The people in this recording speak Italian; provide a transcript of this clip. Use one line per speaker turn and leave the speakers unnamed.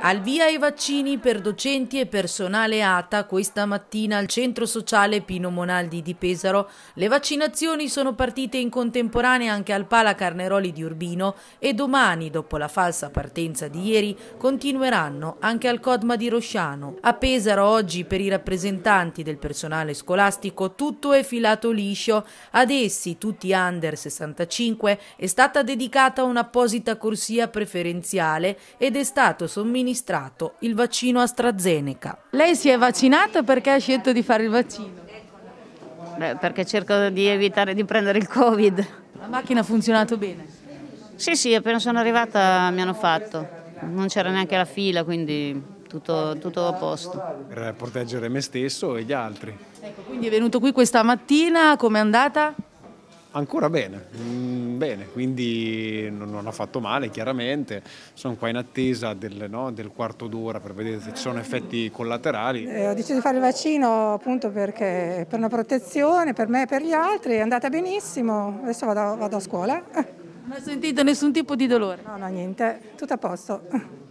Al via ai vaccini per docenti e personale ATA, questa mattina al Centro Sociale Pino Monaldi di Pesaro, le vaccinazioni sono partite in contemporanea anche al Pala Carneroli di Urbino e domani, dopo la falsa partenza di ieri, continueranno anche al Codma di Rosciano. A Pesaro oggi per i rappresentanti del personale scolastico tutto è filato liscio, ad essi tutti under 65 è stata dedicata un'apposita corsia preferenziale ed è stato somministrato somministrato il vaccino AstraZeneca.
Lei si è vaccinata perché ha scelto di fare il vaccino?
Beh, perché cerco di evitare
di prendere il Covid. La macchina ha funzionato bene? Sì, sì, appena sono arrivata mi hanno fatto. Non c'era neanche la fila, quindi tutto, tutto, a
posto. Per proteggere me stesso e gli altri. Ecco, quindi
è venuto qui questa mattina, com'è andata?
ancora bene, mm, bene, quindi non, non, ha fatto male chiaramente, sono qua in attesa del, no, del quarto d'ora per vedere se ci sono effetti collaterali. Eh,
ho deciso di fare il vaccino appunto perché per una protezione, per me e per gli altri, è andata benissimo, adesso vado, vado a scuola.
Non ho sentito nessun tipo di
dolore? No, no, niente, tutto a posto.